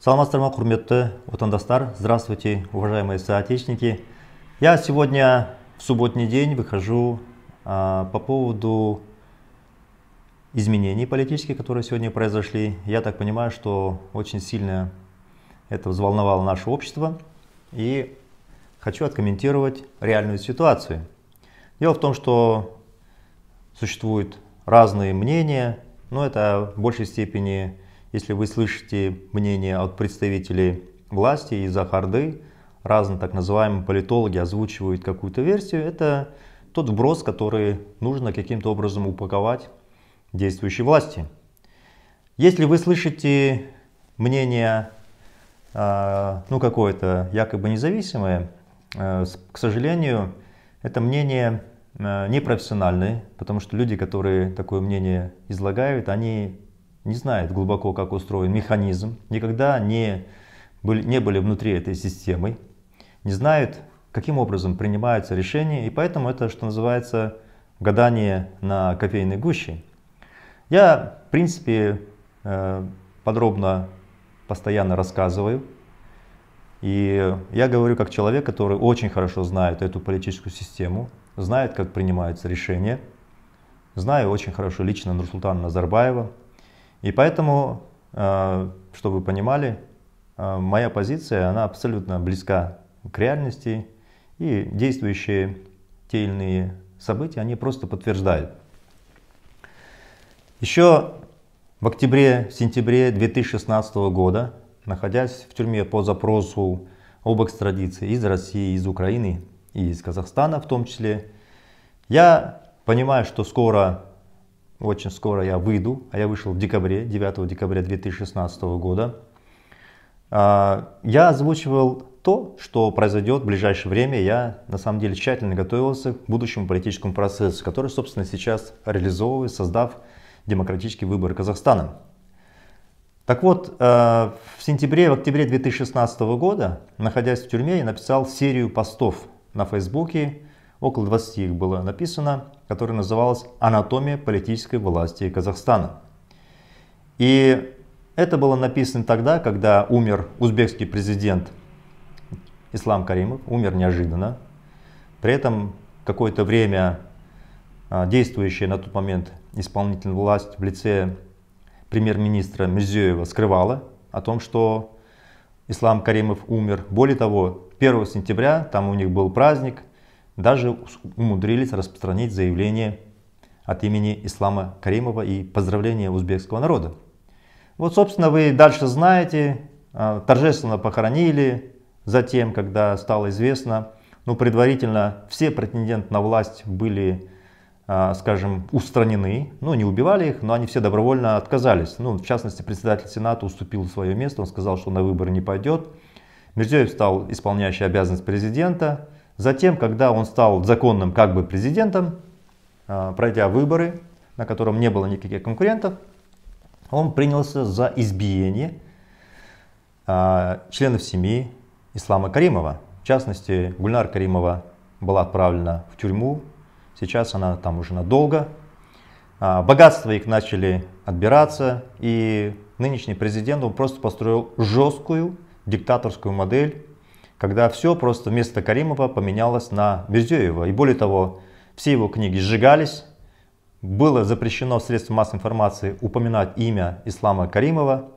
Саламатсыздар ма құрметті отандастар здравствуйте уважаемые соотечественники я сегодня в субботний день выхожу а, по поводу изменений политических которые сегодня произошли я так понимаю что очень сильно это взволновало наше общество и хочу откомментировать реальную ситуацию дело в том что существуют разные мнения но это в большей степени если вы слышите мнение от представителей власти и Захарды, разные так называемые политологи озвучивают какую-то версию, это тот вброс, который нужно каким-то образом упаковать действующей власти. Если вы слышите мнение, а, ну какое-то якобы независимое, а, к сожалению, это мнение а, непрофессиональное, потому что люди, которые такое мнение излагают, они не знает глубоко, как устроен механизм, никогда не были, не были внутри этой системы, не знают, каким образом принимаются решения, и поэтому это, что называется, гадание на кофейной гуще. Я, в принципе, э, подробно постоянно рассказываю, и я говорю как человек, который очень хорошо знает эту политическую систему, знает, как принимаются решения, знаю очень хорошо лично Нурсултана Назарбаева, и поэтому, э, чтобы вы понимали, э, моя позиция, она абсолютно близка к реальности, и действующие те или иные события, они просто подтверждают. Еще в октябре-сентябре 2016 года, находясь в тюрьме по запросу об экстрадиции из России, из Украины и из Казахстана в том числе, я понимаю, что скоро очень скоро я выйду, а я вышел в декабре, 9 декабря 2016 года. А, я озвучивал то, что произойдет в ближайшее время. Я на самом деле тщательно готовился к будущему политическому процессу, который, собственно, сейчас реализовываю, создав демократические выборы Казахстана. Так вот, э, в сентябре, в октябре 2016 года, находясь в тюрьме, я написал серию постов на Фейсбуке, около 20 их было написано, которая называлась «Анатомия политической власти Казахстана». И это было написано тогда, когда умер узбекский президент Ислам Каримов, умер неожиданно. При этом какое-то время а, действующая на тот момент исполнительная власть в лице премьер-министра Мизеева скрывала о том, что Ислам Каримов умер. Более того, 1 сентября, там у них был праздник, даже умудрились распространить заявление от имени Ислама Каримова и поздравления узбекского народа. Вот, собственно, вы дальше знаете, а, торжественно похоронили, затем, когда стало известно, ну, предварительно все претенденты на власть были, а, скажем, устранены, ну, не убивали их, но они все добровольно отказались. Ну, в частности, председатель Сената уступил свое место, он сказал, что на выборы не пойдет. Мирзиев стал исполняющий обязанность президента, Затем, когда он стал законным как бы президентом, а, пройдя выборы, на котором не было никаких конкурентов, он принялся за избиение а, членов семьи Ислама Каримова. В частности, Гульнар Каримова была отправлена в тюрьму, сейчас она там уже надолго. А, Богатства их начали отбираться, и нынешний президент он просто построил жесткую диктаторскую модель когда все просто вместо Каримова поменялось на Бердюева. И более того, все его книги сжигались, было запрещено в массовой информации упоминать имя Ислама Каримова.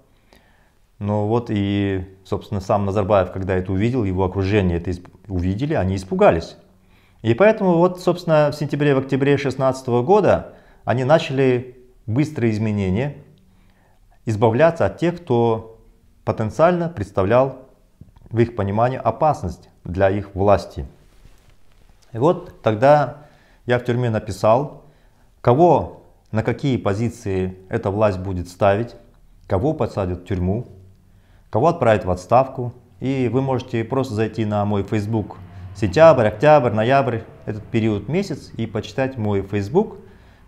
Но ну вот и, собственно, сам Назарбаев, когда это увидел, его окружение это увидели, они испугались. И поэтому вот, собственно, в сентябре, октябре 2016 года они начали быстрые изменения, избавляться от тех, кто потенциально представлял в их понимании опасность для их власти. И вот тогда я в тюрьме написал, кого на какие позиции эта власть будет ставить, кого подсадят в тюрьму, кого отправят в отставку. И вы можете просто зайти на мой Facebook сентябрь, октябрь, ноябрь, этот период месяц и почитать мой Facebook,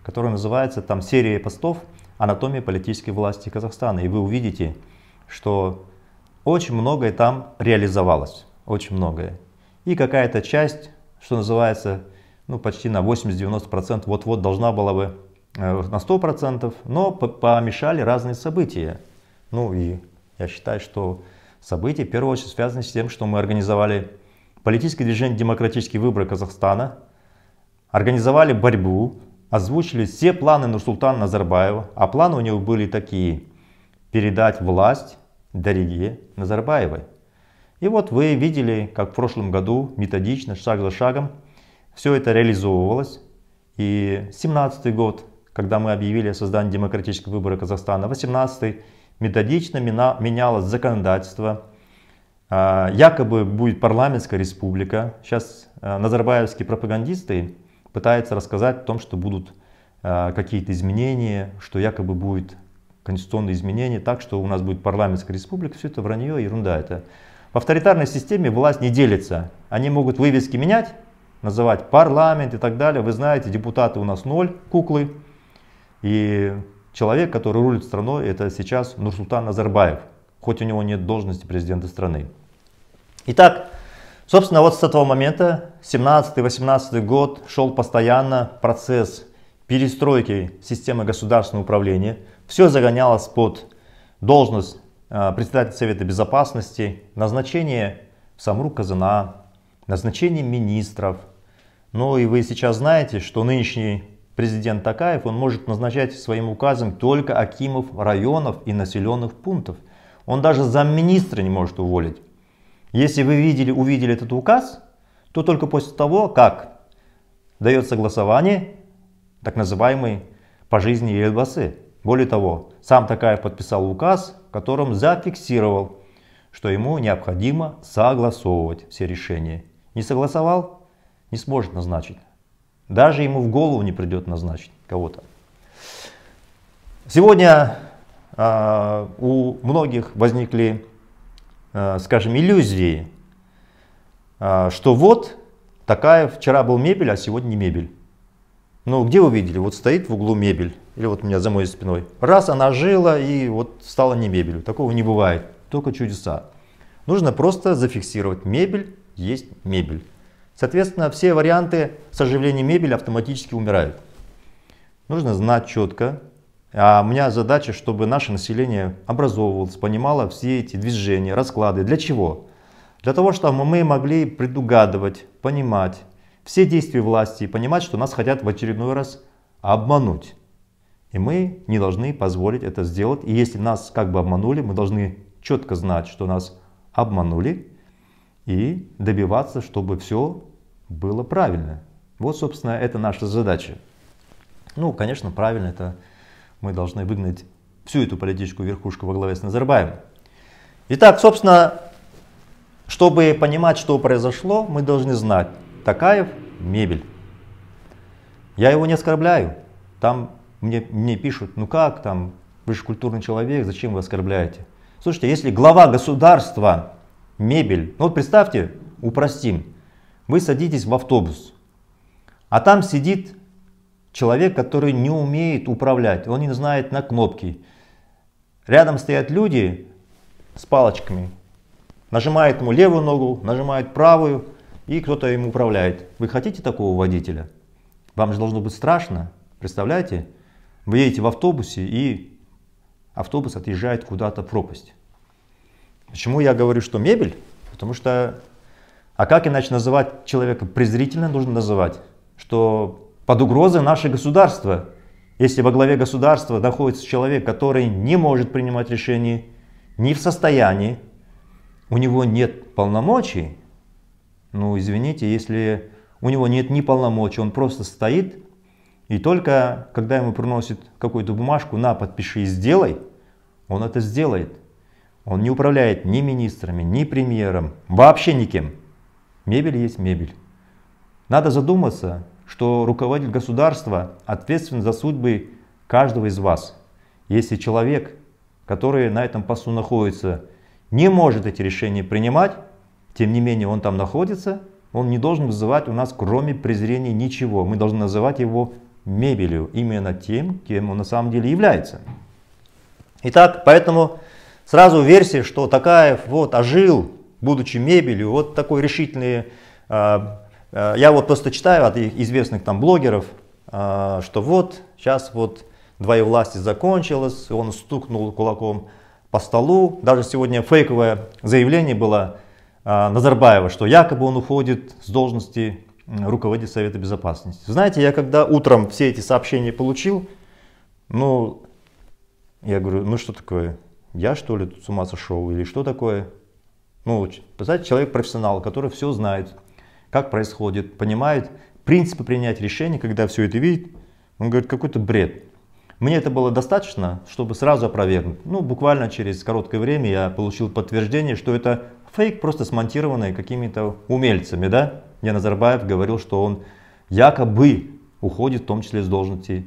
который называется там серия постов «Анатомия политической власти Казахстана». И вы увидите, что очень многое там реализовалось, очень многое. И какая-то часть, что называется, ну почти на 80-90% вот-вот должна была бы э, на 100%, но помешали разные события. Ну и я считаю, что события в первую очередь связаны с тем, что мы организовали политическое движение «Демократические выборы Казахстана», организовали борьбу, озвучили все планы Нурсултана Назарбаева, а планы у него были такие – передать власть дорогие Назарбаевы. И вот вы видели, как в прошлом году методично, шаг за шагом, все это реализовывалось. И 17 год, когда мы объявили о создании демократических выборов Казахстана, 2018 методично менялось законодательство, а, якобы будет парламентская республика. Сейчас а, назарбаевские пропагандисты пытаются рассказать о том, что будут а, какие-то изменения, что якобы будет конституционные изменения так, что у нас будет парламентская республика, все это вранье, ерунда это. В авторитарной системе власть не делится. Они могут вывески менять, называть парламент и так далее. Вы знаете, депутаты у нас ноль, куклы. И человек, который рулит страной, это сейчас Нурсултан Назарбаев, хоть у него нет должности президента страны. Итак, собственно, вот с этого момента, 17-18 год, шел постоянно процесс перестройки системы государственного управления – все загонялось под должность э, председателя Совета Безопасности, назначение в Самру Казана, назначение министров. Ну и вы сейчас знаете, что нынешний президент Такаев, он может назначать своим указом только акимов районов и населенных пунктов. Он даже замминистра не может уволить. Если вы видели, увидели этот указ, то только после того, как дает согласование так называемой по жизни Ельбасы. Более того, сам Такаев подписал указ, в котором зафиксировал, что ему необходимо согласовывать все решения. Не согласовал, не сможет назначить. Даже ему в голову не придет назначить кого-то. Сегодня э, у многих возникли, э, скажем, иллюзии, э, что вот такая вчера был мебель, а сегодня не мебель. Ну, где вы видели? Вот стоит в углу мебель или вот у меня за моей спиной. Раз она жила и вот стала не мебелью. Такого не бывает, только чудеса. Нужно просто зафиксировать мебель есть мебель. Соответственно, все варианты с оживлением мебели автоматически умирают. Нужно знать четко. А у меня задача, чтобы наше население образовывалось, понимало все эти движения, расклады. Для чего? Для того, чтобы мы могли предугадывать, понимать все действия власти, и понимать, что нас хотят в очередной раз обмануть. И мы не должны позволить это сделать. И если нас как бы обманули, мы должны четко знать, что нас обманули, и добиваться, чтобы все было правильно. Вот, собственно, это наша задача. Ну, конечно, правильно это мы должны выгнать всю эту политическую верхушку во главе с Назарбаем. Итак, собственно, чтобы понимать, что произошло, мы должны знать, Такаев – мебель. Я его не оскорбляю. Там мне, мне пишут, ну как там, вы же культурный человек, зачем вы оскорбляете? Слушайте, если глава государства мебель, ну вот представьте, упростим, вы садитесь в автобус, а там сидит человек, который не умеет управлять, он не знает на кнопки. Рядом стоят люди с палочками, нажимает ему левую ногу, нажимает правую, и кто-то им управляет. Вы хотите такого водителя? Вам же должно быть страшно, представляете? Вы едете в автобусе, и автобус отъезжает куда-то в пропасть. Почему я говорю, что мебель? Потому что, а как иначе называть человека? Презрительно нужно называть, что под угрозой наше государство. Если во главе государства находится человек, который не может принимать решения, не в состоянии, у него нет полномочий, ну извините, если у него нет ни полномочий, он просто стоит и только когда ему приносит какую-то бумажку, на, подпиши и сделай, он это сделает. Он не управляет ни министрами, ни премьером, вообще никем. Мебель есть мебель. Надо задуматься, что руководитель государства ответственен за судьбы каждого из вас. Если человек, который на этом посту находится, не может эти решения принимать, тем не менее он там находится, он не должен вызывать у нас кроме презрения ничего. Мы должны называть его мебелью, именно тем, кем он на самом деле является. Итак, поэтому сразу версия, что Такаев вот ожил, будучи мебелью, вот такой решительный. А, а, я вот просто читаю от известных там блогеров, а, что вот сейчас вот двоевластие закончилось, он стукнул кулаком по столу. Даже сегодня фейковое заявление было Назарбаева, что якобы он уходит с должности руководит Совета Безопасности. Знаете, я когда утром все эти сообщения получил, ну, я говорю, ну что такое, я что ли тут с ума сошел или что такое? Ну, представьте, человек-профессионал, который все знает, как происходит, понимает принципы принять решения, когда все это видит, он говорит, какой-то бред. Мне это было достаточно, чтобы сразу опровергнуть. Ну, буквально через короткое время я получил подтверждение, что это фейк, просто смонтированный какими-то умельцами, да? где Назарбаев говорил, что он якобы уходит в том числе с должности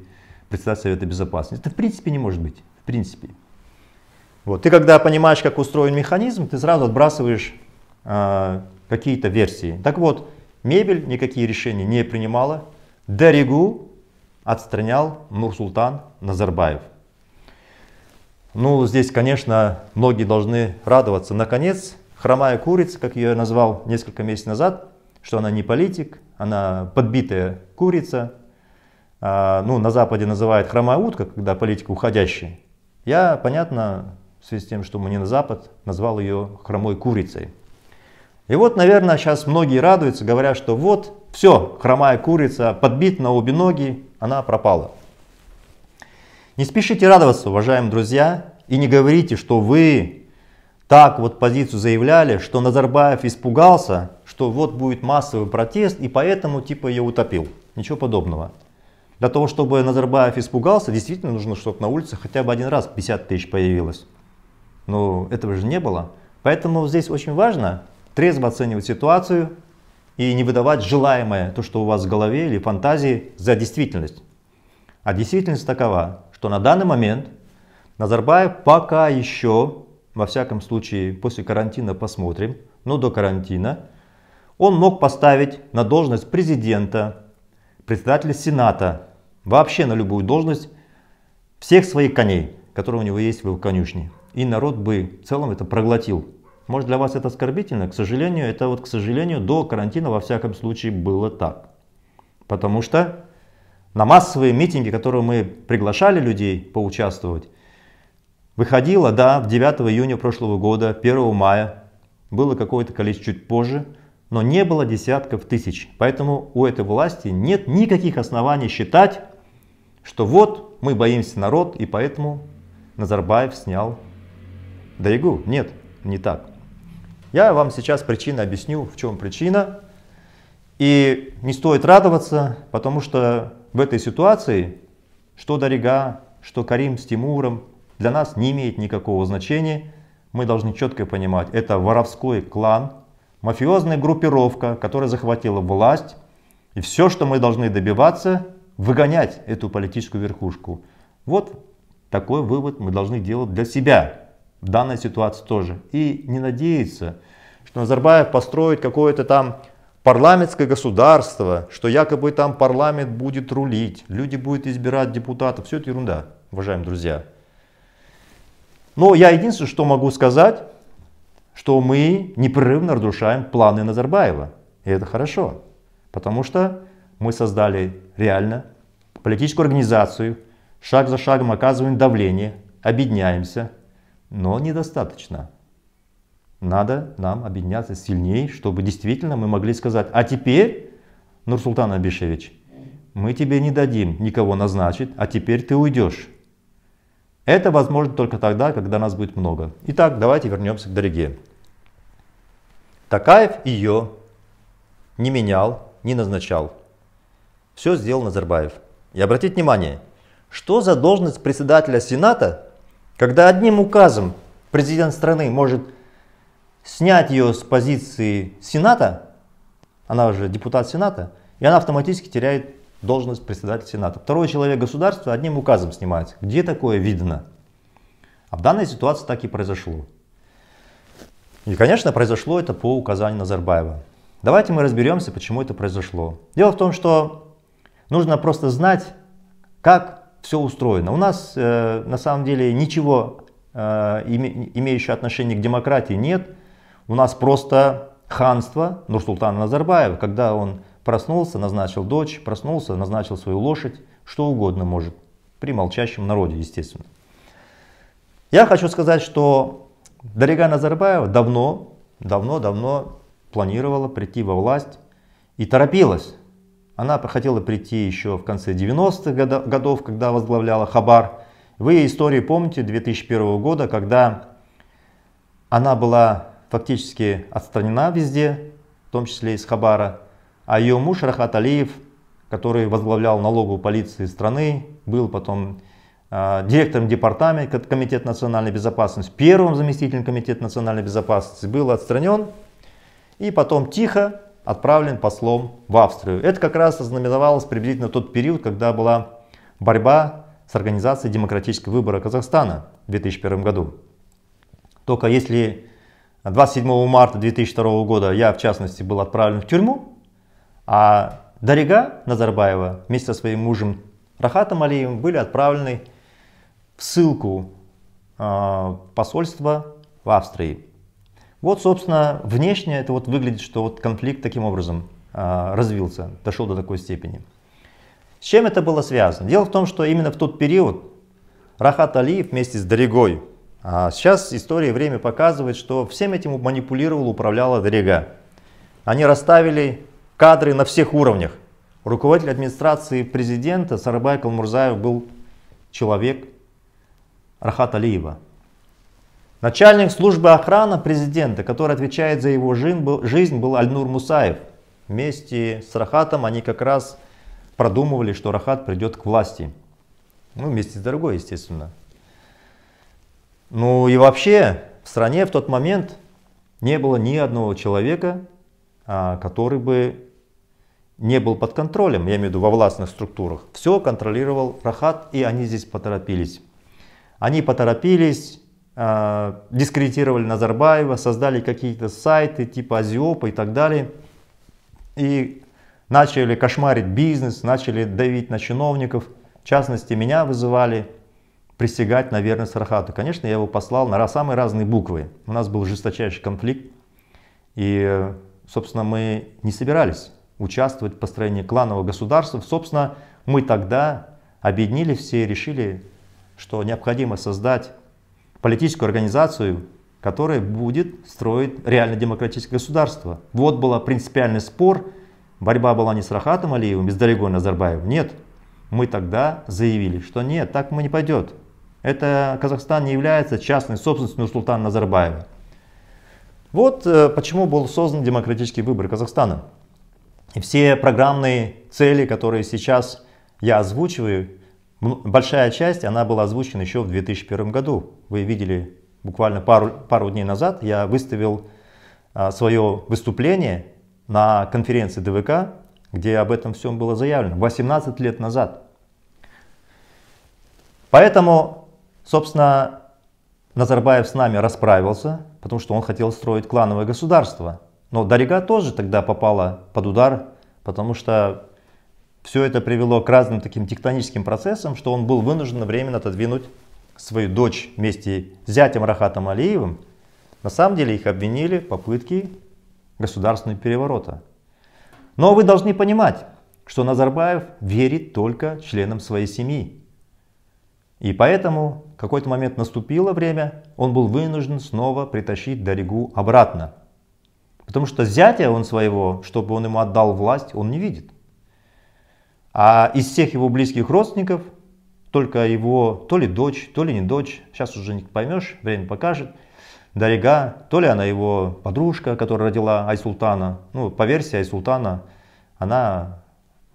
председателя Совета Безопасности. Это в принципе не может быть. В принципе. Вот. Ты когда понимаешь, как устроен механизм, ты сразу отбрасываешь э, какие-то версии. Так вот, мебель никакие решения не принимала. Дерегу отстранял Нурсултан Назарбаев. Ну, здесь, конечно, многие должны радоваться. Наконец, хромая курица, как ее я назвал несколько месяцев назад, что она не политик, она подбитая курица. А, ну, на Западе называют хромая утка, когда политик уходящий. Я, понятно, в связи с тем, что мы не на Запад, назвал ее хромой курицей. И вот, наверное, сейчас многие радуются, говоря, что вот, все, хромая курица, подбит на обе ноги, она пропала. Не спешите радоваться, уважаемые друзья, и не говорите, что вы так вот позицию заявляли, что Назарбаев испугался, что вот будет массовый протест и поэтому типа ее утопил. Ничего подобного. Для того, чтобы Назарбаев испугался, действительно нужно, чтобы на улице хотя бы один раз 50 тысяч появилось. Но этого же не было. Поэтому здесь очень важно трезво оценивать ситуацию и не выдавать желаемое, то, что у вас в голове или фантазии, за действительность. А действительность такова, что на данный момент Назарбаев пока еще во всяком случае после карантина посмотрим, но до карантина, он мог поставить на должность президента, председателя Сената, вообще на любую должность всех своих коней, которые у него есть в его конюшне. И народ бы в целом это проглотил. Может для вас это оскорбительно? К сожалению, это вот, к сожалению, до карантина во всяком случае было так. Потому что на массовые митинги, которые мы приглашали людей поучаствовать, Выходила, да, 9 июня прошлого года, 1 мая, было какое-то количество чуть позже, но не было десятков тысяч. Поэтому у этой власти нет никаких оснований считать, что вот мы боимся народ, и поэтому Назарбаев снял Дайгу. Нет, не так. Я вам сейчас причину объясню, в чем причина. И не стоит радоваться, потому что в этой ситуации, что Дарига, что Карим с Тимуром, для нас не имеет никакого значения. Мы должны четко понимать, это воровской клан, мафиозная группировка, которая захватила власть. И все, что мы должны добиваться, выгонять эту политическую верхушку. Вот такой вывод мы должны делать для себя в данной ситуации тоже. И не надеяться, что Назарбаев построит какое-то там парламентское государство, что якобы там парламент будет рулить, люди будут избирать депутатов. Все это ерунда, уважаемые друзья. Но я единственное, что могу сказать, что мы непрерывно разрушаем планы Назарбаева. И это хорошо, потому что мы создали реально политическую организацию, шаг за шагом оказываем давление, объединяемся, но недостаточно. Надо нам объединяться сильнее, чтобы действительно мы могли сказать, а теперь, Нурсултан Абишевич, мы тебе не дадим никого назначить, а теперь ты уйдешь. Это возможно только тогда, когда нас будет много. Итак, давайте вернемся к Дороге. Такаев ее не менял, не назначал. Все сделал Назарбаев. И обратите внимание, что за должность председателя Сената, когда одним указом президент страны может снять ее с позиции Сената, она уже депутат Сената, и она автоматически теряет должность председателя Сената. Второй человек государства одним указом снимается. Где такое видно? А в данной ситуации так и произошло. И, конечно, произошло это по указанию Назарбаева. Давайте мы разберемся, почему это произошло. Дело в том, что нужно просто знать, как все устроено. У нас э, на самом деле ничего э, имеющего отношение к демократии нет. У нас просто ханство Нурсултана Назарбаева, когда он Проснулся, назначил дочь, проснулся, назначил свою лошадь, что угодно может, при молчащем народе, естественно. Я хочу сказать, что Дарига Назарбаева давно, давно, давно планировала прийти во власть и торопилась. Она хотела прийти еще в конце 90-х годов, когда возглавляла Хабар. Вы истории помните 2001 года, когда она была фактически отстранена везде, в том числе из Хабара. А ее муж Рахат Алиев, который возглавлял налоговую полицию страны, был потом э, директором департамента Комитета национальной безопасности, первым заместителем Комитета национальной безопасности, был отстранен и потом тихо отправлен послом в Австрию. Это как раз ознаменовалось приблизительно тот период, когда была борьба с организацией демократического выбора Казахстана в 2001 году. Только если 27 марта 2002 года я, в частности, был отправлен в тюрьму, а Дарига Назарбаева вместе со своим мужем Рахатом Алиевым были отправлены в ссылку э, посольства в Австрии. Вот, собственно, внешне это вот выглядит, что вот конфликт таким образом э, развился, дошел до такой степени. С чем это было связано? Дело в том, что именно в тот период Рахат Алиев вместе с Дорегой, а сейчас история и время показывает, что всем этим манипулировала, управляла Дорега. Они расставили кадры на всех уровнях. Руководитель администрации президента Сарабай Калмурзаев был человек Рахат Алиева. Начальник службы охраны президента, который отвечает за его жизнь, был Альнур Мусаев. Вместе с Рахатом они как раз продумывали, что Рахат придет к власти. Ну, вместе с дорогой, естественно. Ну и вообще, в стране в тот момент не было ни одного человека, а, который бы не был под контролем, я имею в виду во властных структурах, все контролировал Рахат, и они здесь поторопились. Они поторопились, э, дискредитировали Назарбаева, создали какие-то сайты типа Азиопа и так далее. И начали кошмарить бизнес, начали давить на чиновников. В частности, меня вызывали присягать на верность Рахату. Конечно, я его послал на самые разные буквы. У нас был жесточайший конфликт. И, собственно, мы не собирались участвовать в построении кланового государства. Собственно, мы тогда объединили все и решили, что необходимо создать политическую организацию, которая будет строить реально демократическое государство. Вот был принципиальный спор. Борьба была не с Рахатом Алиевым, с Далигой Назарбаевым. Нет. Мы тогда заявили, что нет, так мы не пойдет. Это Казахстан не является частной собственностью султана Назарбаева. Вот э, почему был создан демократический выбор Казахстана. И все программные цели, которые сейчас я озвучиваю, большая часть, она была озвучена еще в 2001 году. Вы видели буквально пару, пару дней назад, я выставил а, свое выступление на конференции ДВК, где об этом всем было заявлено, 18 лет назад. Поэтому, собственно, Назарбаев с нами расправился, потому что он хотел строить клановое государство – но Дарига тоже тогда попала под удар, потому что все это привело к разным таким тектоническим процессам, что он был вынужден временно отодвинуть свою дочь вместе с зятем Рахатом Алиевым. На самом деле их обвинили в попытке государственного переворота. Но вы должны понимать, что Назарбаев верит только членам своей семьи. И поэтому в какой-то момент наступило время, он был вынужден снова притащить Даригу обратно. Потому что зятя он своего, чтобы он ему отдал власть, он не видит. А из всех его близких родственников только его то ли дочь, то ли не дочь, сейчас уже не поймешь, время покажет, Дарига, то ли она его подружка, которая родила Айсултана, ну, по версии Айсултана, она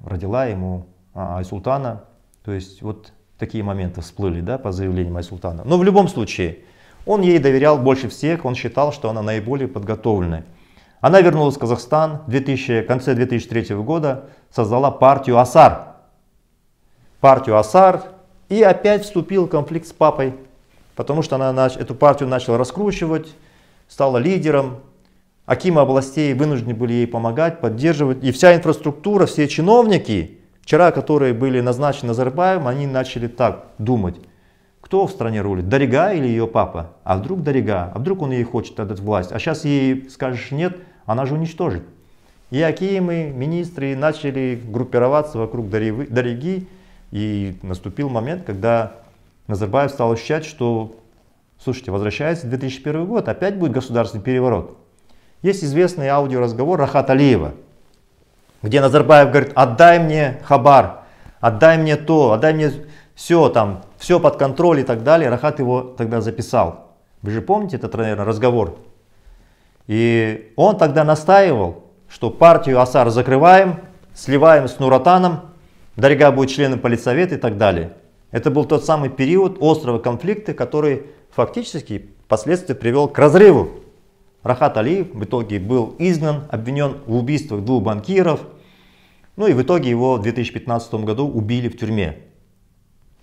родила ему а, Айсултана, то есть вот такие моменты всплыли, да, по заявлениям Айсултана. Но в любом случае, он ей доверял больше всех, он считал, что она наиболее подготовленная. Она вернулась в Казахстан в 2000, конце 2003 года, создала партию АСАР. Партию АСАР и опять вступил в конфликт с папой, потому что она нач, эту партию начала раскручивать, стала лидером. Акимы областей вынуждены были ей помогать, поддерживать. И вся инфраструктура, все чиновники, вчера которые были назначены Назарбаевым, они начали так думать. Кто в стране рулит? Дарига или ее папа? А вдруг Дарига? А вдруг он ей хочет отдать власть? А сейчас ей скажешь нет – она же уничтожит. И Акимы, министры начали группироваться вокруг Дариги, и наступил момент, когда Назарбаев стал ощущать, что, слушайте, возвращается 2001 год, опять будет государственный переворот. Есть известный аудиоразговор Рахат Алиева, где Назарбаев говорит, отдай мне хабар, отдай мне то, отдай мне все там, все под контроль и так далее. Рахат его тогда записал. Вы же помните этот, наверное, разговор? И он тогда настаивал, что партию Асар закрываем, сливаем с Нуратаном, Дарьга будет членом политсовета и так далее. Это был тот самый период острого конфликта, который фактически впоследствии привел к разрыву. Рахат Алиев в итоге был изгнан, обвинен в убийствах двух банкиров. Ну и в итоге его в 2015 году убили в тюрьме.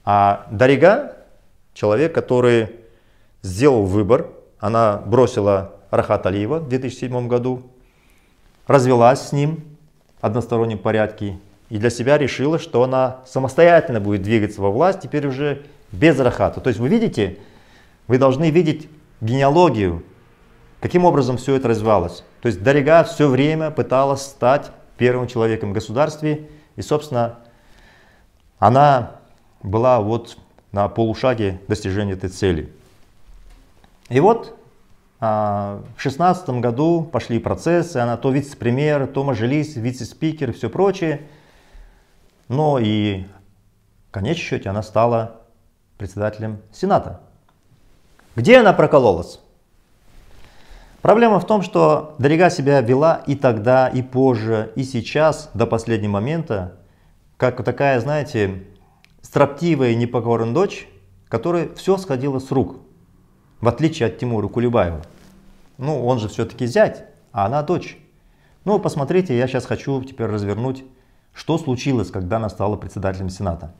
А Дарига, человек, который сделал выбор, она бросила Рахат Алиева в 2007 году, развелась с ним в одностороннем порядке и для себя решила, что она самостоятельно будет двигаться во власть, теперь уже без Рахата. То есть вы видите, вы должны видеть генеалогию, каким образом все это развивалось. То есть Дарига все время пыталась стать первым человеком в государстве, и, собственно, она была вот на полушаге достижения этой цели. И вот а, в 2016 году пошли процессы, она то вице-премьер, то мажилис, вице-спикер, все прочее. Но и в конечном счете она стала председателем Сената. Где она прокололась? Проблема в том, что Дорига себя вела и тогда, и позже, и сейчас, до последнего момента, как такая, знаете, строптивая непокорная дочь, которой все сходило с рук – в отличие от Тимура Кулебаева. Ну, он же все-таки зять, а она дочь. Ну, посмотрите, я сейчас хочу теперь развернуть, что случилось, когда она стала председателем Сената.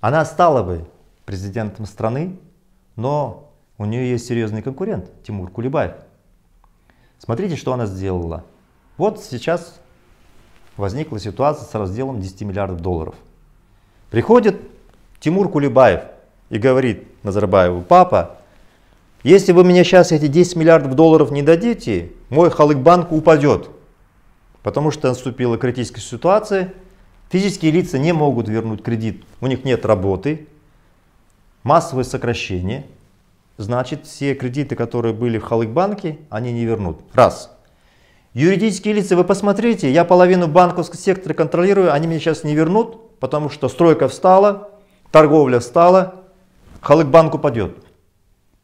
Она стала бы президентом страны, но у нее есть серьезный конкурент Тимур Кулебаев. Смотрите, что она сделала. Вот сейчас возникла ситуация с разделом 10 миллиардов долларов. Приходит Тимур Кулебаев и говорит, Назарбаеву, папа, если вы мне сейчас эти 10 миллиардов долларов не дадите, мой халык-банк упадет, потому что наступила критическая ситуация, физические лица не могут вернуть кредит, у них нет работы, массовое сокращение, значит все кредиты, которые были в халык-банке, они не вернут. Раз. Юридические лица, вы посмотрите, я половину банковского сектора контролирую, они мне сейчас не вернут, потому что стройка встала, торговля встала, Халык-банк упадет.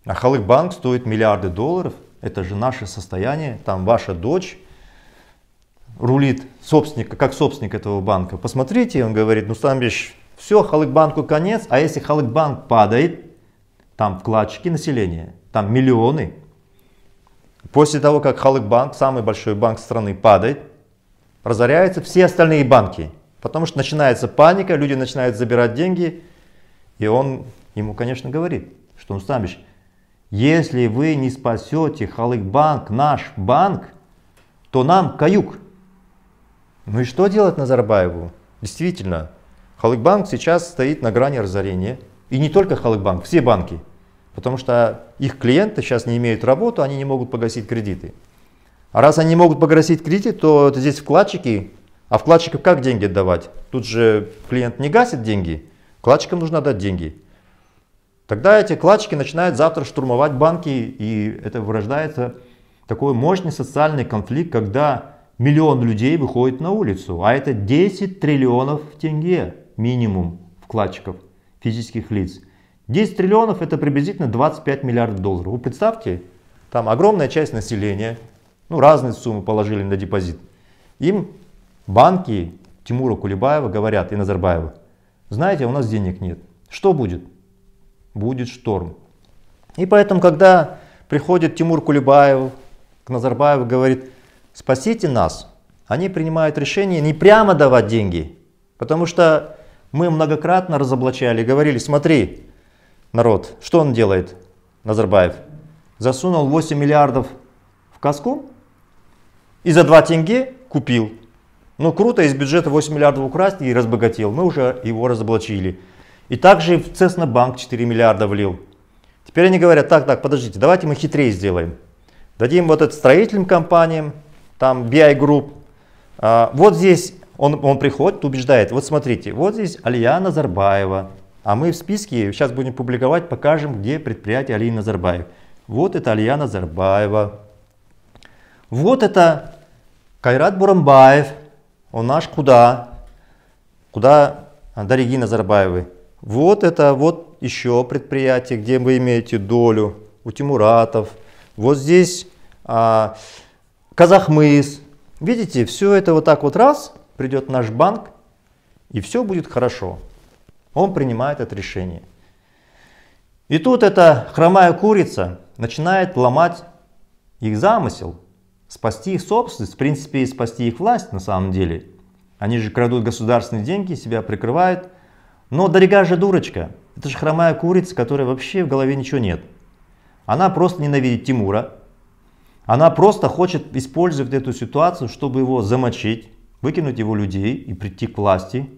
А Халык-банк стоит миллиарды долларов. Это же наше состояние. Там ваша дочь рулит собственника, как собственник этого банка. Посмотрите, он говорит, ну Стамбич, все, Халык-банку конец. А если Халык-банк падает, там вкладчики населения, там миллионы. После того, как Халык-банк, самый большой банк страны, падает, разоряются все остальные банки. Потому что начинается паника, люди начинают забирать деньги, и он ему, конечно, говорит, что он Стамбич, если вы не спасете Халыкбанк, наш банк, то нам каюк. Ну и что делать Назарбаеву? Действительно, Халыкбанк сейчас стоит на грани разорения. И не только Халыкбанк, все банки. Потому что их клиенты сейчас не имеют работу, они не могут погасить кредиты. А раз они не могут погасить кредит, то это здесь вкладчики. А вкладчикам как деньги отдавать? Тут же клиент не гасит деньги, вкладчикам нужно дать деньги. Тогда эти кладчики начинают завтра штурмовать банки, и это вырождается такой мощный социальный конфликт, когда миллион людей выходит на улицу, а это 10 триллионов тенге минимум вкладчиков, физических лиц. 10 триллионов это приблизительно 25 миллиардов долларов. Вы представьте, там огромная часть населения, ну разные суммы положили на депозит. Им банки Тимура Кулебаева говорят и Назарбаева, знаете, у нас денег нет. Что будет? будет шторм. И поэтому, когда приходит Тимур Кулебаев к Назарбаеву, и говорит, спасите нас, они принимают решение не прямо давать деньги, потому что мы многократно разоблачали, говорили, смотри, народ, что он делает, Назарбаев, засунул 8 миллиардов в каску и за 2 тенге купил. Ну круто, из бюджета 8 миллиардов украсть и разбогател. Мы уже его разоблачили. И также в Цеснобанк 4 миллиарда влил. Теперь они говорят, так, так, подождите, давайте мы хитрее сделаем. Дадим вот это строительным компаниям, там BI Group. А, вот здесь он, он приходит, убеждает, вот смотрите, вот здесь Алия Назарбаева. А мы в списке, сейчас будем публиковать, покажем, где предприятие Алии Назарбаев. Вот это Алия Назарбаева. Вот это Кайрат Бурамбаев, он наш куда? Куда Дорогие Назарбаевы? Вот это вот еще предприятие, где вы имеете долю, у Тимуратов. Вот здесь а, Казахмыс. Видите, все это вот так вот раз, придет наш банк, и все будет хорошо. Он принимает это решение. И тут эта хромая курица начинает ломать их замысел, спасти их собственность, в принципе, и спасти их власть на самом деле. Они же крадут государственные деньги, себя прикрывают – но дорога же дурочка, это же хромая курица, которой вообще в голове ничего нет. Она просто ненавидит Тимура, она просто хочет использовать эту ситуацию, чтобы его замочить, выкинуть его людей и прийти к власти.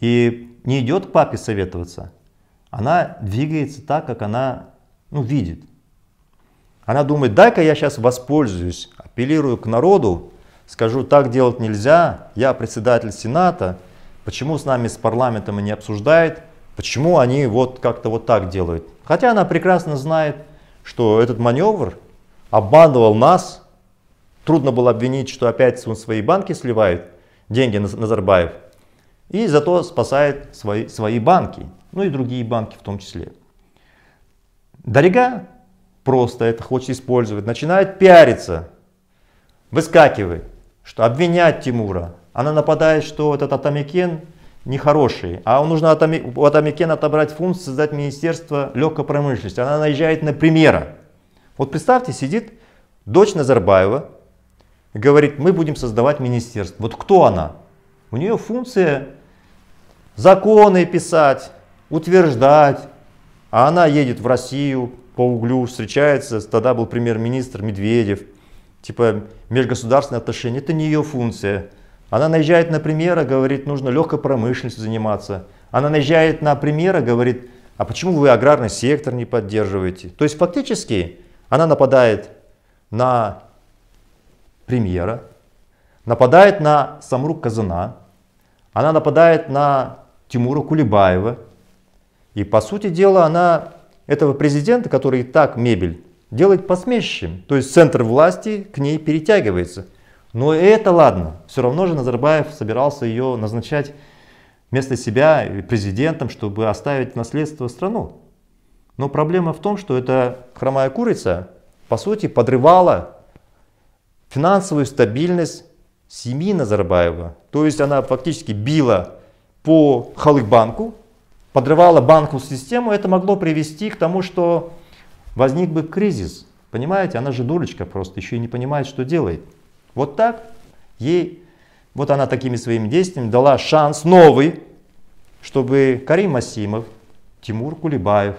И не идет к папе советоваться. Она двигается так, как она ну, видит. Она думает, дай-ка я сейчас воспользуюсь, апеллирую к народу, скажу, так делать нельзя, я председатель Сената, Почему с нами, с парламентом не обсуждает? Почему они вот как-то вот так делают? Хотя она прекрасно знает, что этот маневр обманывал нас. Трудно было обвинить, что опять он свои банки сливает, деньги Назарбаев. И зато спасает свои, свои банки, ну и другие банки в том числе. Дорога просто это хочет использовать, начинает пиариться, выскакивает, что обвинять Тимура, она нападает, что этот атомикен нехороший. А нужно атоми, у атомикена отобрать функцию, создать министерство легкой промышленности. Она наезжает на премьера. Вот представьте, сидит дочь Назарбаева, говорит, мы будем создавать министерство. Вот кто она? У нее функция законы писать, утверждать. А она едет в Россию по углю, встречается, тогда был премьер-министр Медведев. Типа межгосударственные отношения, это не ее функция. Она наезжает на примера, говорит, нужно легкой промышленностью заниматься. Она наезжает на примера, говорит, а почему вы аграрный сектор не поддерживаете? То есть фактически она нападает на премьера, нападает на Самрук Казана, она нападает на Тимура Кулебаева. И по сути дела она этого президента, который и так мебель, делает посмешищем. То есть центр власти к ней перетягивается. Но это ладно, все равно же Назарбаев собирался ее назначать вместо себя президентом, чтобы оставить наследство страну. Но проблема в том, что эта хромая курица, по сути, подрывала финансовую стабильность семьи Назарбаева. То есть она фактически била по Халыкбанку, подрывала банковскую систему. Это могло привести к тому, что возник бы кризис. Понимаете, она же дурочка просто, еще и не понимает, что делает. Вот так ей, вот она такими своими действиями дала шанс новый, чтобы Карим Масимов, Тимур Кулибаев,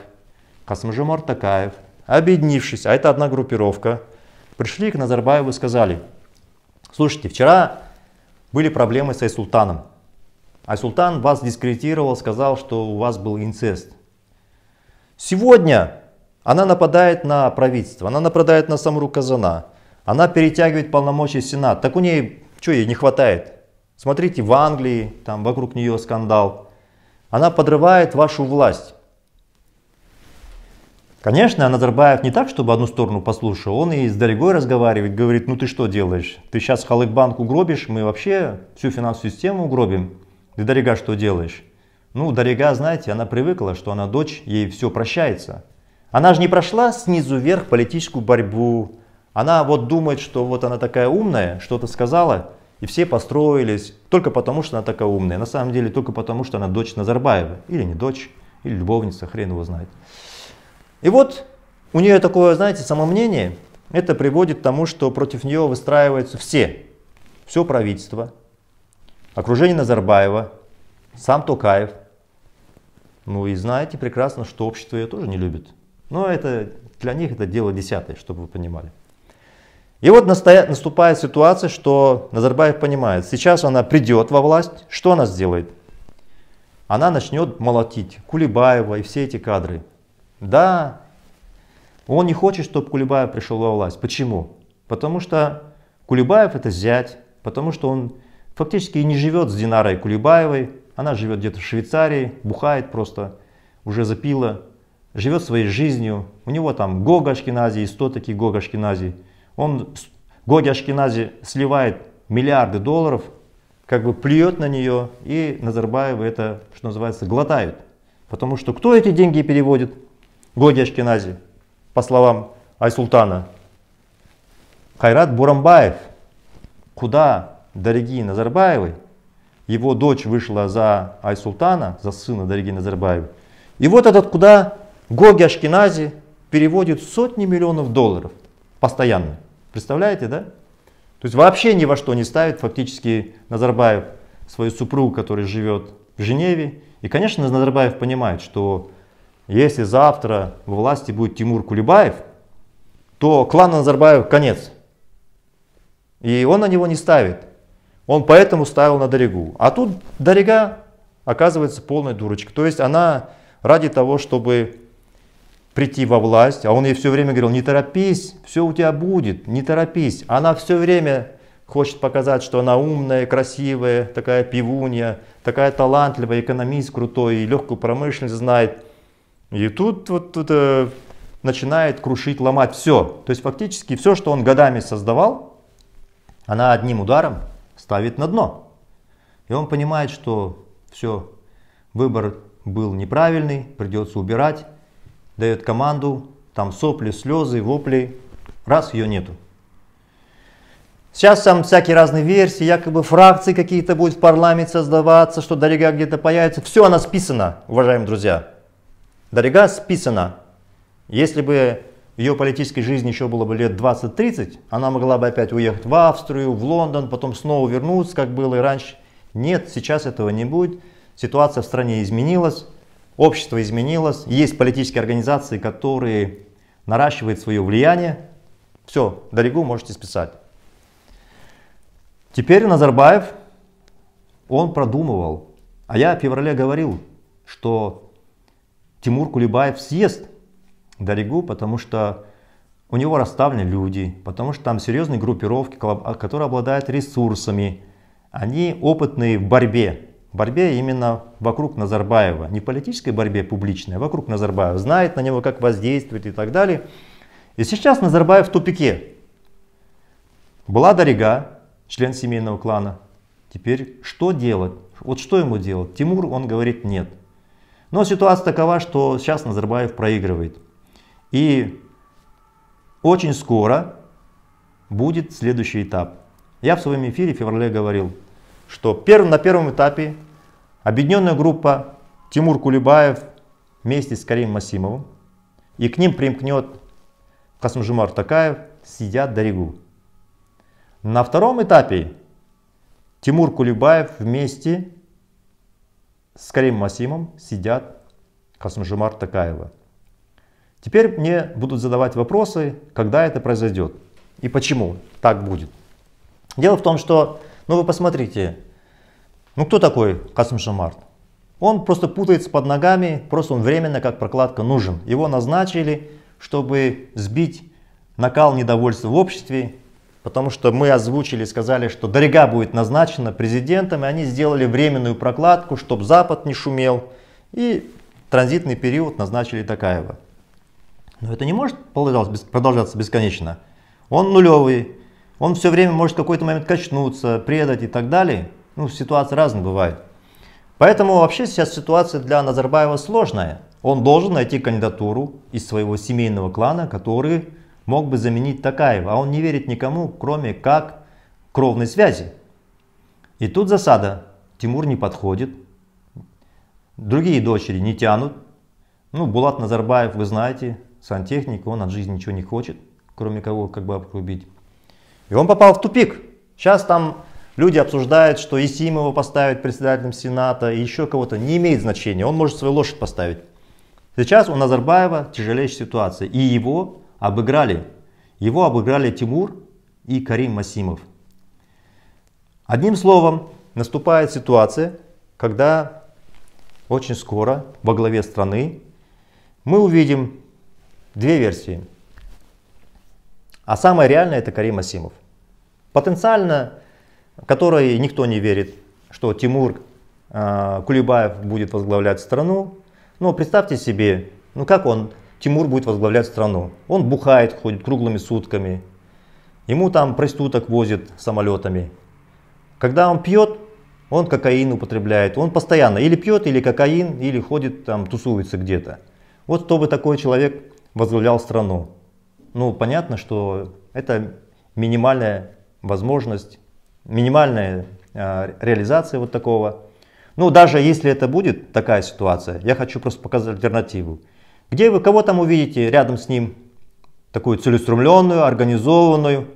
Касмжи Мартакаев, объединившись, а это одна группировка, пришли к Назарбаеву и сказали, слушайте, вчера были проблемы с Айсултаном. Айсултан вас дискредитировал, сказал, что у вас был инцест. Сегодня она нападает на правительство, она нападает на Самру Казана. Она перетягивает полномочия Сената. Так у нее, что ей не хватает? Смотрите, в Англии, там вокруг нее скандал. Она подрывает вашу власть. Конечно, Назарбаев не так, чтобы одну сторону послушал, он и с Дорогой разговаривает, говорит, ну ты что делаешь? Ты сейчас Халыкбанк угробишь, мы вообще всю финансовую систему угробим. Ты, Дорога, что делаешь? Ну, Дорога, знаете, она привыкла, что она дочь, ей все прощается. Она же не прошла снизу вверх политическую борьбу, она вот думает, что вот она такая умная, что-то сказала, и все построились только потому, что она такая умная. На самом деле только потому, что она дочь Назарбаева. Или не дочь, или любовница, хрен его знает. И вот у нее такое, знаете, самомнение, это приводит к тому, что против нее выстраиваются все. Все правительство, окружение Назарбаева, сам Токаев. Ну и знаете прекрасно, что общество ее тоже не любит. Но это для них это дело десятое, чтобы вы понимали. И вот наступает ситуация, что Назарбаев понимает, сейчас она придет во власть, что она сделает? Она начнет молотить Кулебаева и все эти кадры. Да, он не хочет, чтобы Кулебаев пришел во власть. Почему? Потому что Кулебаев это зять, потому что он фактически и не живет с Динарой Кулебаевой, она живет где-то в Швейцарии, бухает просто, уже запила, живет своей жизнью. У него там Гога Ашкенази и 100 таких Гога Ашкенази. Он, Гоги Ашкенази, сливает миллиарды долларов, как бы плюет на нее, и Назарбаева это, что называется, глотают. Потому что кто эти деньги переводит? Гоги Ашкенази, по словам Айсултана. Хайрат Бурамбаев. Куда, дорогие Назарбаевы, его дочь вышла за Айсултана, за сына дорогие Назарбаева. И вот этот куда Гоги Ашкенази переводит сотни миллионов долларов постоянно. Представляете, да? То есть вообще ни во что не ставит фактически Назарбаев свою супругу, которая живет в Женеве. И, конечно, Назарбаев понимает, что если завтра в власти будет Тимур Кулебаев, то клан Назарбаев конец. И он на него не ставит. Он поэтому ставил на Дорегу. А тут Дорега оказывается полной дурочкой. То есть она ради того, чтобы прийти во власть, а он ей все время говорил, не торопись, все у тебя будет, не торопись. Она все время хочет показать, что она умная, красивая, такая пивунья, такая талантливая, экономист крутой, и легкую промышленность знает. И тут вот тут, э, начинает крушить, ломать все. То есть фактически все, что он годами создавал, она одним ударом ставит на дно. И он понимает, что все, выбор был неправильный, придется убирать дает команду, там сопли, слезы, вопли, раз ее нету. Сейчас там всякие разные версии, якобы фракции какие-то будут в парламент создаваться, что Дарига где-то появится. Все, она списана, уважаемые друзья. Дарига списана. Если бы ее политической жизни еще было бы лет 20-30, она могла бы опять уехать в Австрию, в Лондон, потом снова вернуться, как было и раньше. Нет, сейчас этого не будет. Ситуация в стране изменилась. Общество изменилось, есть политические организации, которые наращивают свое влияние. Все, Даригу можете списать. Теперь Назарбаев, он продумывал. А я в феврале говорил, что Тимур Кулебаев съест Даригу, потому что у него расставлены люди, потому что там серьезные группировки, которые обладают ресурсами, они опытные в борьбе борьбе именно вокруг Назарбаева, не политической борьбе публичной, а вокруг Назарбаева, знает на него, как воздействовать и так далее. И сейчас Назарбаев в тупике. Была Дарига, член семейного клана. Теперь что делать? Вот что ему делать? Тимур, он говорит нет. Но ситуация такова, что сейчас Назарбаев проигрывает. И очень скоро будет следующий этап. Я в своем эфире в феврале говорил, что первым, на первом этапе объединенная группа Тимур Кулебаев вместе с Карим Масимовым, и к ним примкнет Касмжимар Такаев, сидят Даригу. На втором этапе Тимур Кулебаев вместе с Карим Масимом сидят Касмжимар Такаева. Теперь мне будут задавать вопросы, когда это произойдет и почему так будет. Дело в том, что, ну вы посмотрите, ну кто такой Касым Жомарт? Он просто путается под ногами, просто он временно как прокладка нужен. Его назначили, чтобы сбить накал недовольства в обществе, потому что мы озвучили, сказали, что Дорига будет назначена президентом, и они сделали временную прокладку, чтобы Запад не шумел, и транзитный период назначили Такаева. Но это не может продолжаться бесконечно. Он нулевый, он все время может в какой-то момент качнуться, предать и так далее. Ну, ситуации разные бывают. Поэтому вообще сейчас ситуация для Назарбаева сложная. Он должен найти кандидатуру из своего семейного клана, который мог бы заменить Такаева. А он не верит никому, кроме как кровной связи. И тут засада. Тимур не подходит. Другие дочери не тянут. Ну, Булат Назарбаев, вы знаете, сантехник, он от жизни ничего не хочет, кроме кого как бы обрубить. И он попал в тупик. Сейчас там Люди обсуждают, что Исимова поставить председателем Сената и еще кого-то. Не имеет значения, он может свою лошадь поставить. Сейчас у Назарбаева тяжелейшая ситуация. И его обыграли. Его обыграли Тимур и Карим Масимов. Одним словом, наступает ситуация, когда очень скоро во главе страны мы увидим две версии. А самая реальная это Карим Масимов. Потенциально в которой никто не верит, что Тимур э, Кулебаев будет возглавлять страну. Но представьте себе, ну как он, Тимур будет возглавлять страну? Он бухает, ходит круглыми сутками, ему там проституток возит самолетами. Когда он пьет, он кокаин употребляет, он постоянно или пьет, или кокаин, или ходит там, тусуется где-то. Вот чтобы такой человек возглавлял страну. Ну, понятно, что это минимальная возможность минимальная э, реализация вот такого. Ну, даже если это будет такая ситуация, я хочу просто показать альтернативу. Где вы кого там увидите рядом с ним? Такую целеустремленную, организованную.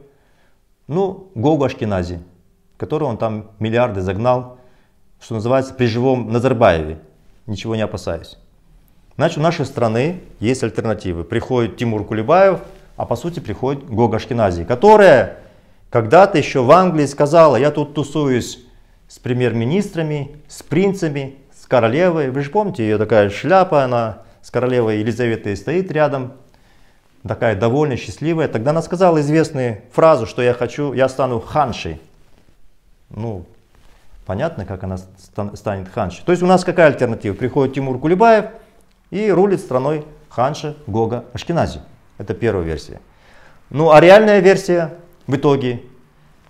Ну, Гогу Ашкенази, которого он там миллиарды загнал, что называется, при живом Назарбаеве. Ничего не опасаюсь. Значит, у нашей страны есть альтернативы. Приходит Тимур Кулебаев, а по сути приходит Гога Ашкенази, которая когда-то еще в Англии сказала, я тут тусуюсь с премьер-министрами, с принцами, с королевой. Вы же помните, ее такая шляпа, она с королевой Елизаветой стоит рядом, такая довольная, счастливая. Тогда она сказала известную фразу, что я хочу, я стану ханшей. Ну, понятно, как она станет ханшей. То есть у нас какая альтернатива? Приходит Тимур Кулебаев и рулит страной ханша Гога Ашкенази. Это первая версия. Ну, а реальная версия в итоге,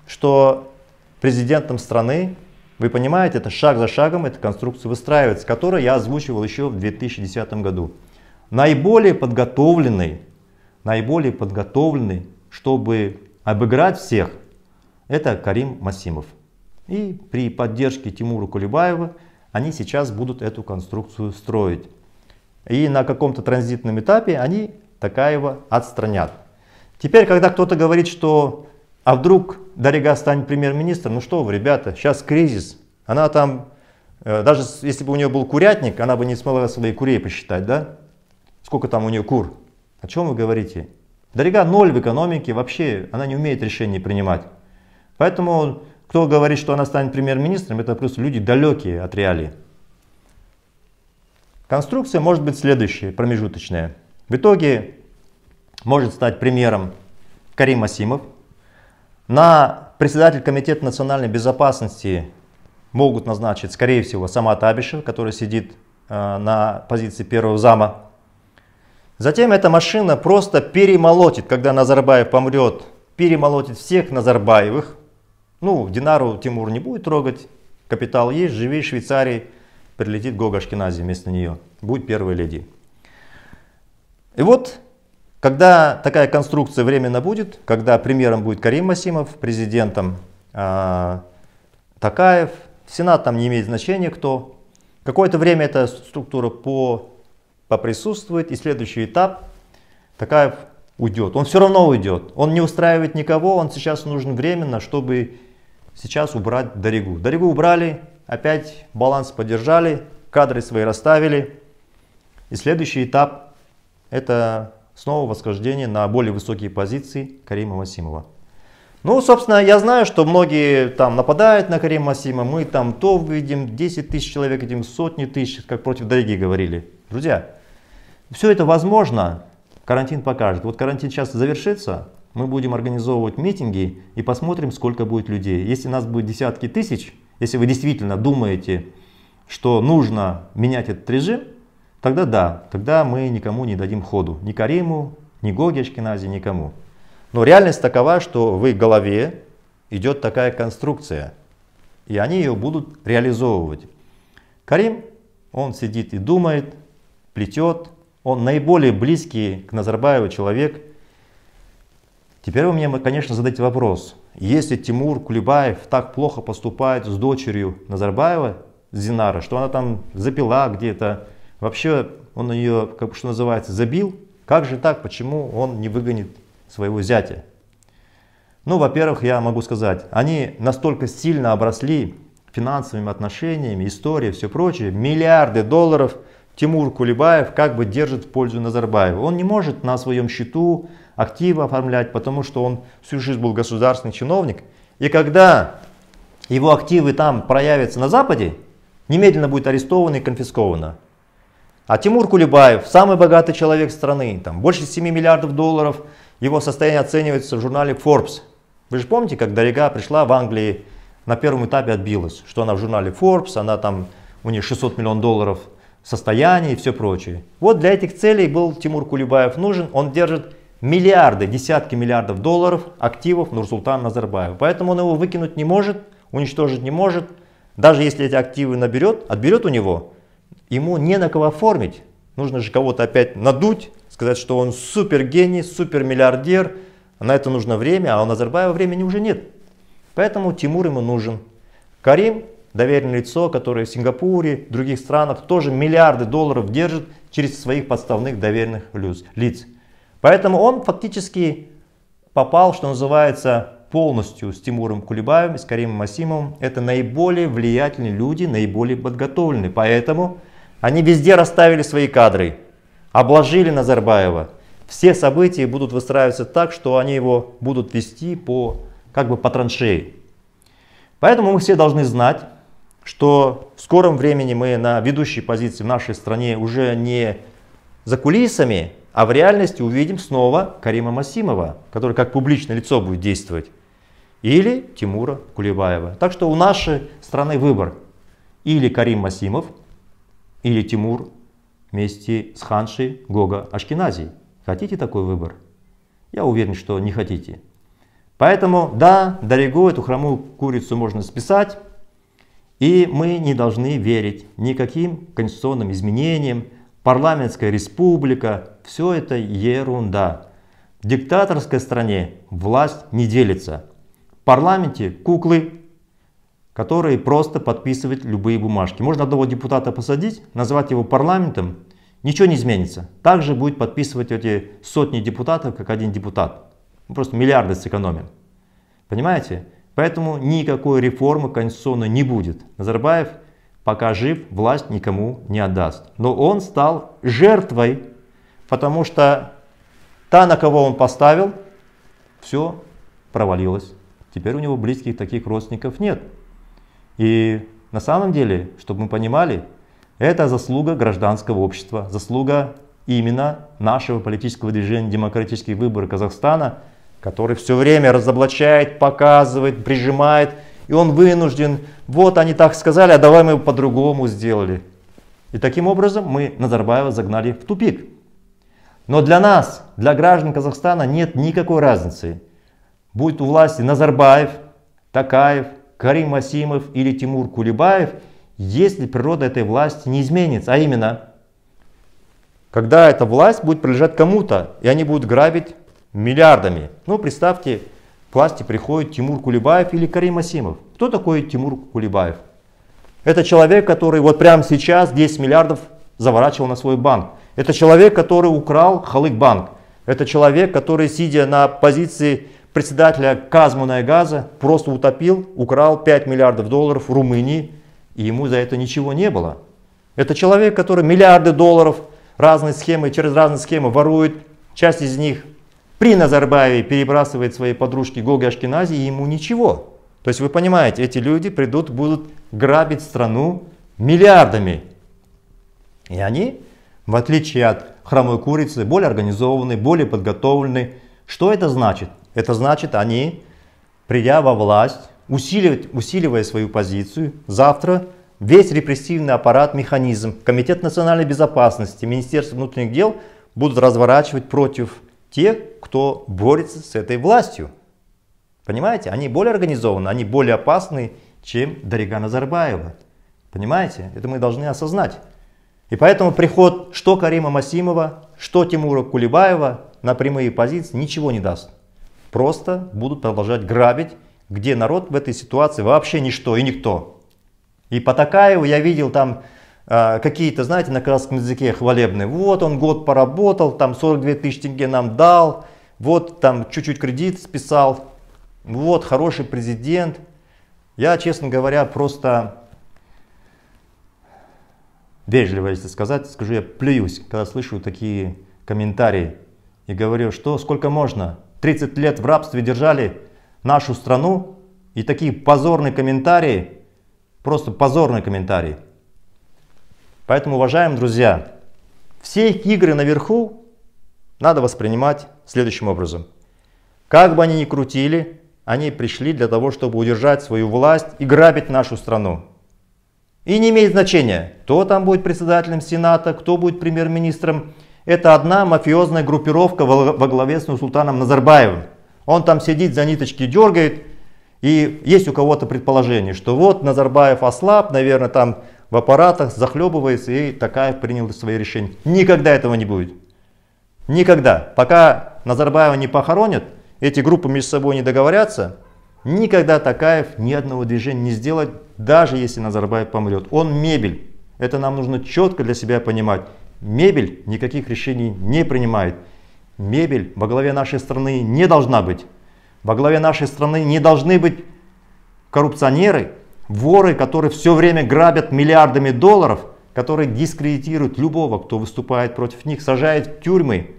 что президентом страны, вы понимаете, это шаг за шагом эта конструкция выстраивается, которую я озвучивал еще в 2010 году. Наиболее подготовленный, наиболее подготовленный, чтобы обыграть всех, это Карим Масимов. И при поддержке Тимура Кулебаева они сейчас будут эту конструкцию строить. И на каком-то транзитном этапе они Такаева отстранят. Теперь, когда кто-то говорит, что а вдруг Дарига станет премьер-министром? Ну что вы, ребята, сейчас кризис. Она там, э, даже если бы у нее был курятник, она бы не смогла свои курей посчитать, да? Сколько там у нее кур? О чем вы говорите? Дорога ноль в экономике, вообще она не умеет решения принимать. Поэтому кто говорит, что она станет премьер-министром, это просто люди далекие от реалий. Конструкция может быть следующая, промежуточная. В итоге может стать премьером Карим Асимов, на председатель Комитета национальной безопасности могут назначить, скорее всего, сама Табиша, которая сидит э, на позиции первого зама. Затем эта машина просто перемолотит, когда Назарбаев помрет, перемолотит всех Назарбаевых. Ну, Динару Тимур не будет трогать, капитал есть, живи в Швейцарии, прилетит Гога Ашкенази вместо нее, будет первой леди. И вот когда такая конструкция временно будет, когда премьером будет Карим Масимов, президентом э, а, Такаев, Сенат там не имеет значения кто. Какое-то время эта структура по, поприсутствует, и следующий этап Такаев уйдет. Он все равно уйдет. Он не устраивает никого, он сейчас нужен временно, чтобы сейчас убрать Доригу. Доригу убрали, опять баланс поддержали, кадры свои расставили. И следующий этап это снова восхождение на более высокие позиции Карима Масимова. Ну, собственно, я знаю, что многие там нападают на Карима Масима, мы там то видим, 10 тысяч человек, видим сотни тысяч, как против дорогих говорили. Друзья, все это возможно, карантин покажет. Вот карантин сейчас завершится, мы будем организовывать митинги и посмотрим, сколько будет людей. Если нас будет десятки тысяч, если вы действительно думаете, что нужно менять этот режим, Тогда да, тогда мы никому не дадим ходу, ни Кариму, ни Гоге Ашкенази, никому. Но реальность такова, что в их голове идет такая конструкция, и они ее будут реализовывать. Карим, он сидит и думает, плетет, он наиболее близкий к Назарбаеву человек. Теперь вы мне, конечно, зададите вопрос, если Тимур Кулебаев так плохо поступает с дочерью Назарбаева, Зинара, что она там запила где-то, Вообще он ее, как что называется, забил. Как же так, почему он не выгонит своего зятя? Ну, во-первых, я могу сказать, они настолько сильно обросли финансовыми отношениями, историей, все прочее, миллиарды долларов Тимур Кулебаев как бы держит в пользу Назарбаева. Он не может на своем счету активы оформлять, потому что он всю жизнь был государственный чиновник. И когда его активы там проявятся на Западе, немедленно будет арестовано и конфисковано. А Тимур Кулебаев, самый богатый человек страны, там больше 7 миллиардов долларов, его состояние оценивается в журнале Forbes. Вы же помните, как Дорига пришла в Англии, на первом этапе отбилась, что она в журнале Forbes, она там, у нее 600 миллионов долларов состояние и все прочее. Вот для этих целей был Тимур Кулебаев нужен, он держит миллиарды, десятки миллиардов долларов активов Нурсултана Назарбаев, Поэтому он его выкинуть не может, уничтожить не может. Даже если эти активы наберет, отберет у него, ему не на кого оформить. Нужно же кого-то опять надуть, сказать, что он супер гений, супер миллиардер. На это нужно время, а у Назарбаева времени уже нет. Поэтому Тимур ему нужен. Карим – доверенное лицо, которое в Сингапуре, в других странах тоже миллиарды долларов держит через своих подставных доверенных лиц. Поэтому он фактически попал, что называется, полностью с Тимуром Кулебаем и с Каримом Масимовым. Это наиболее влиятельные люди, наиболее подготовленные. Поэтому они везде расставили свои кадры, обложили Назарбаева. Все события будут выстраиваться так, что они его будут вести по, как бы по траншеи. Поэтому мы все должны знать, что в скором времени мы на ведущей позиции в нашей стране уже не за кулисами, а в реальности увидим снова Карима Масимова, который как публичное лицо будет действовать или Тимура Кулебаева. Так что у нашей страны выбор. Или Карим Масимов, или Тимур вместе с Ханшей Гога Ашкенази. Хотите такой выбор? Я уверен, что не хотите. Поэтому, да, Дариго, эту хромую курицу можно списать, и мы не должны верить никаким конституционным изменениям, парламентская республика, все это ерунда. В диктаторской стране власть не делится – в парламенте куклы, которые просто подписывают любые бумажки. Можно одного депутата посадить, назвать его парламентом, ничего не изменится. Также будет подписывать эти сотни депутатов, как один депутат. Мы просто миллиарды сэкономим. Понимаете? Поэтому никакой реформы конституционной не будет. Назарбаев, пока жив, власть никому не отдаст. Но он стал жертвой, потому что та, на кого он поставил, все провалилось. Теперь у него близких таких родственников нет. И на самом деле, чтобы мы понимали, это заслуга гражданского общества, заслуга именно нашего политического движения «Демократические выборы Казахстана», который все время разоблачает, показывает, прижимает, и он вынужден, вот они так сказали, а давай мы по-другому сделали. И таким образом мы Назарбаева загнали в тупик. Но для нас, для граждан Казахстана нет никакой разницы, будет у власти Назарбаев, Такаев, Карим Масимов или Тимур Кулебаев, если природа этой власти не изменится. А именно, когда эта власть будет прилежать кому-то, и они будут грабить миллиардами. Ну, представьте, к власти приходит Тимур Кулебаев или Карим Масимов. Кто такой Тимур Кулебаев? Это человек, который вот прямо сейчас 10 миллиардов заворачивал на свой банк. Это человек, который украл Халык банк. Это человек, который, сидя на позиции председателя Казмана и Газа просто утопил, украл 5 миллиардов долларов в Румынии, и ему за это ничего не было. Это человек, который миллиарды долларов разные схемы, через разные схемы ворует, часть из них при Назарбаеве перебрасывает своей подружке Гоги Ашкенази, и ему ничего. То есть вы понимаете, эти люди придут, будут грабить страну миллиардами. И они, в отличие от хромой курицы, более организованные, более подготовленные. Что это значит? Это значит, они, придя во власть, усиливать, усиливая свою позицию, завтра весь репрессивный аппарат, механизм, Комитет национальной безопасности, Министерство внутренних дел будут разворачивать против тех, кто борется с этой властью. Понимаете? Они более организованы, они более опасны, чем Дарига Назарбаева. Понимаете? Это мы должны осознать. И поэтому приход что Карима Масимова, что Тимура Кулибаева на прямые позиции ничего не даст просто будут продолжать грабить, где народ в этой ситуации вообще ничто и никто. И по Такаеву я видел там э, какие-то, знаете, на красном языке хвалебные. Вот он год поработал, там 42 тысячи тенге нам дал, вот там чуть-чуть кредит списал, вот хороший президент. Я, честно говоря, просто вежливо, если сказать, скажу, я плююсь, когда слышу такие комментарии и говорю, что сколько можно, 30 лет в рабстве держали нашу страну. И такие позорные комментарии, просто позорные комментарии. Поэтому, уважаемые друзья, все их игры наверху надо воспринимать следующим образом. Как бы они ни крутили, они пришли для того, чтобы удержать свою власть и грабить нашу страну. И не имеет значения, кто там будет председателем Сената, кто будет премьер-министром это одна мафиозная группировка во главе с Султаном Назарбаевым. Он там сидит, за ниточки дергает. И есть у кого-то предположение, что вот Назарбаев ослаб, наверное, там в аппаратах захлебывается и такая принял свои решения. Никогда этого не будет. Никогда. Пока Назарбаева не похоронят, эти группы между собой не договорятся, никогда Такаев ни одного движения не сделает, даже если Назарбаев помрет. Он мебель. Это нам нужно четко для себя понимать. Мебель никаких решений не принимает. Мебель во главе нашей страны не должна быть. Во главе нашей страны не должны быть коррупционеры, воры, которые все время грабят миллиардами долларов, которые дискредитируют любого, кто выступает против них, сажают в тюрьмы.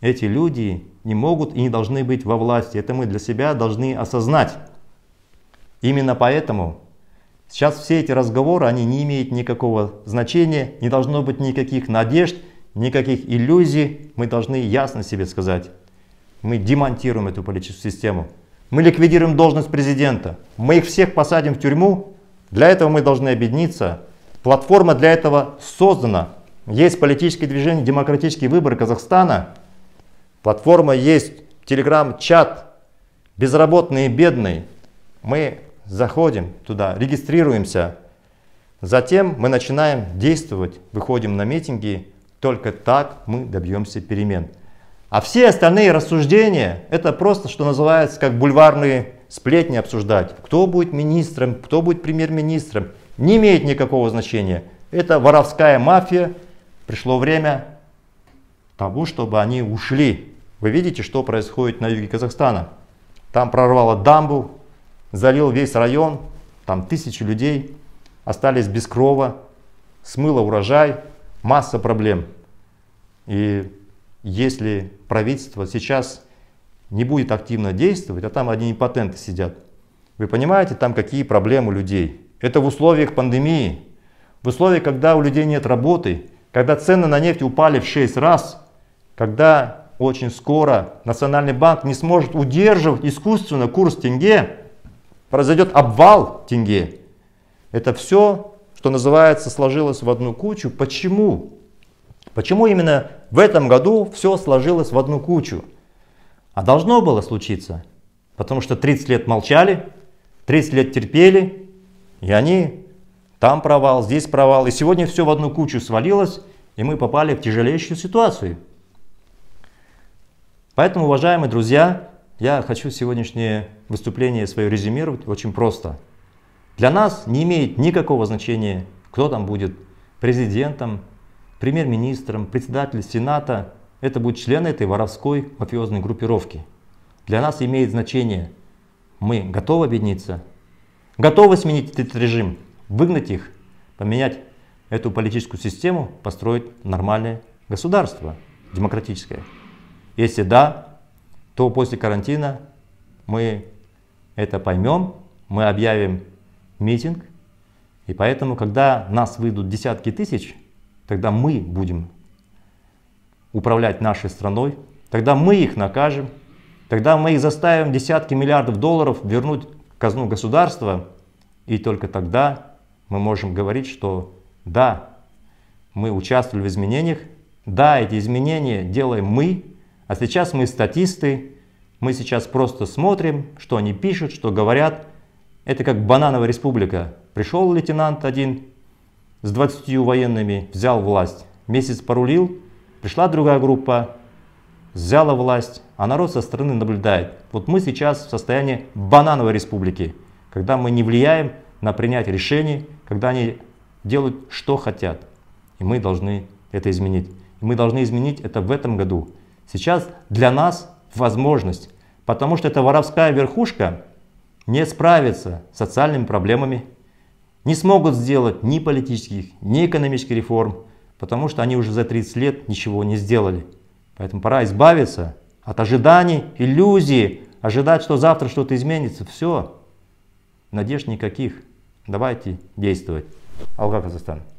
Эти люди не могут и не должны быть во власти. Это мы для себя должны осознать. Именно поэтому Сейчас все эти разговоры, они не имеют никакого значения, не должно быть никаких надежд, никаких иллюзий. Мы должны ясно себе сказать, мы демонтируем эту политическую систему. Мы ликвидируем должность президента. Мы их всех посадим в тюрьму. Для этого мы должны объединиться. Платформа для этого создана. Есть политические движения «Демократический выбор Казахстана». Платформа есть, телеграм-чат «Безработные бедные». Мы заходим туда, регистрируемся. Затем мы начинаем действовать, выходим на митинги. Только так мы добьемся перемен. А все остальные рассуждения, это просто, что называется, как бульварные сплетни обсуждать. Кто будет министром, кто будет премьер-министром, не имеет никакого значения. Это воровская мафия. Пришло время того, чтобы они ушли. Вы видите, что происходит на юге Казахстана. Там прорвало дамбу, залил весь район, там тысячи людей остались без крова, смыло урожай, масса проблем. И если правительство сейчас не будет активно действовать, а там одни импотенты сидят, вы понимаете, там какие проблемы людей. Это в условиях пандемии, в условиях, когда у людей нет работы, когда цены на нефть упали в 6 раз, когда очень скоро Национальный банк не сможет удерживать искусственно курс тенге, произойдет обвал тенге. Это все, что называется, сложилось в одну кучу. Почему? Почему именно в этом году все сложилось в одну кучу? А должно было случиться, потому что 30 лет молчали, 30 лет терпели, и они там провал, здесь провал, и сегодня все в одну кучу свалилось, и мы попали в тяжелейшую ситуацию. Поэтому, уважаемые друзья, я хочу сегодняшнее выступление свое резюмировать очень просто. Для нас не имеет никакого значения, кто там будет президентом, премьер-министром, председателем Сената. Это будет член этой воровской мафиозной группировки. Для нас имеет значение, мы готовы объединиться, готовы сменить этот режим, выгнать их, поменять эту политическую систему, построить нормальное государство, демократическое. Если да, то после карантина мы это поймем, мы объявим митинг, и поэтому, когда нас выйдут десятки тысяч, тогда мы будем управлять нашей страной, тогда мы их накажем, тогда мы их заставим десятки миллиардов долларов вернуть в казну государства, и только тогда мы можем говорить, что да, мы участвовали в изменениях, да, эти изменения делаем мы, а сейчас мы статисты, мы сейчас просто смотрим, что они пишут, что говорят. Это как банановая республика. Пришел лейтенант один с 20 военными, взял власть. Месяц порулил, пришла другая группа, взяла власть, а народ со стороны наблюдает. Вот мы сейчас в состоянии банановой республики, когда мы не влияем на принятие решений, когда они делают, что хотят. И мы должны это изменить. И мы должны изменить это в этом году. Сейчас для нас возможность, потому что эта воровская верхушка не справится с социальными проблемами, не смогут сделать ни политических, ни экономических реформ, потому что они уже за 30 лет ничего не сделали. Поэтому пора избавиться от ожиданий, иллюзии, ожидать, что завтра что-то изменится. Все, надежд никаких. Давайте действовать. Алга, Казахстан.